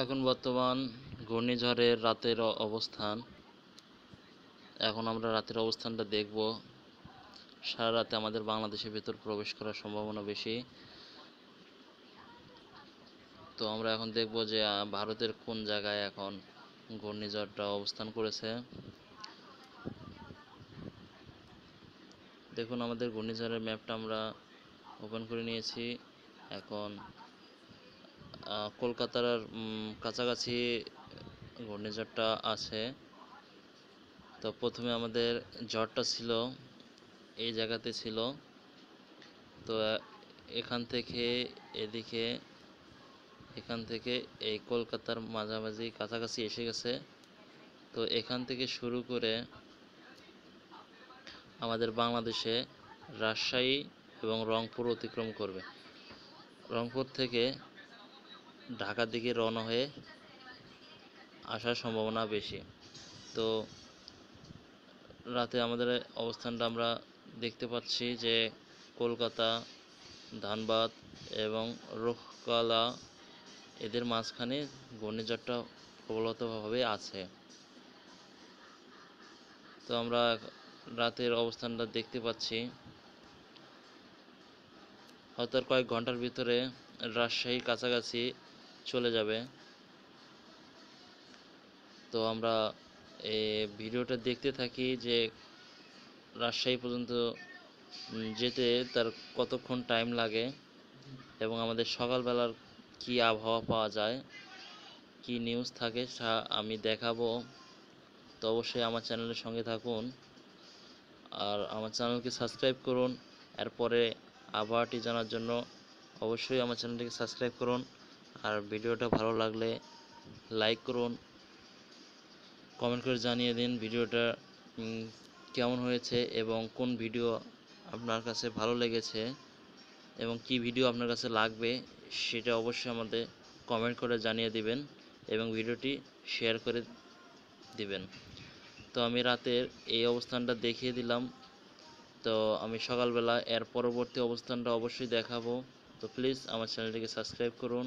এখন বর্তমান ঘূর্ণিঝড়ের রাতের অবস্থান এখন আমরা রাতের অবস্থানটা দেখব সারা রাতে আমাদের বাংলাদেশের ভেতর প্রবেশ করার সম্ভাবনা বেশি তো আমরা এখন দেখব যে ভারতের কোন জায়গায় এখন ঘূর্ণিঝড়টা অবস্থান করেছে দেখুন আমাদের ঘূর্ণিঝড়ের ম্যাপটা আমরা ওপেন করে নিয়েছি এখন কলকাতার কাছাকাছি ঘূর্ণিঝড়টা আছে তো প্রথমে আমাদের ঝড়টা ছিল এই জায়গাতে ছিল তো এখান থেকে এদিকে এখান থেকে এই কলকাতার মাঝামাঝি কাছাকাছি এসে গেছে তো এখান থেকে শুরু করে আমাদের বাংলাদেশে রাজশাহী এবং রংপুর অতিক্রম করবে রংপুর থেকে ঢাকার দিকে রওনা হয়ে আসার সম্ভাবনা বেশি তো রাতে আমাদের অবস্থানটা আমরা দেখতে পাচ্ছি যে কলকাতা ধানবাদ এবং রোহকালা এদের মাঝখানে ঘূর্ণিঝড়টা প্রবলতভাবে আছে তো আমরা রাতের অবস্থানটা দেখতে পাচ্ছি হয়তো কয়েক ঘন্টার ভিতরে রাজশাহীর কাছাকাছি চলে যাবে তো আমরা ভিডিওটা দেখতে থাকি যে রাজশাহী পর্যন্ত যেতে তার কতক্ষণ টাইম লাগে এবং আমাদের সকালবেলার কি আবহাওয়া পাওয়া যায় কি নিউজ থাকে সা আমি দেখাবো তো অবশ্যই আমার চ্যানেলের সঙ্গে থাকুন আর আমার চ্যানেলকে সাবস্ক্রাইব করুন এরপরে আবহাওয়াটি জানার জন্য অবশ্যই আমার চ্যানেলটিকে সাবস্ক্রাইব করুন আর ভিডিওটা ভালো লাগলে লাইক করুন কমেন্ট করে জানিয়ে দিন ভিডিওটা কেমন হয়েছে এবং কোন ভিডিও আপনার কাছে ভালো লেগেছে এবং কি ভিডিও আপনার কাছে লাগবে সেটা অবশ্যই আমাদের কমেন্ট করে জানিয়ে দিবেন এবং ভিডিওটি শেয়ার করে দিবেন তো আমি রাতের এই অবস্থানটা দেখিয়ে দিলাম তো আমি সকালবেলা এর পরবর্তী অবস্থানটা অবশ্যই দেখাবো তো প্লিজ আমার চ্যানেলটিকে সাবস্ক্রাইব করুন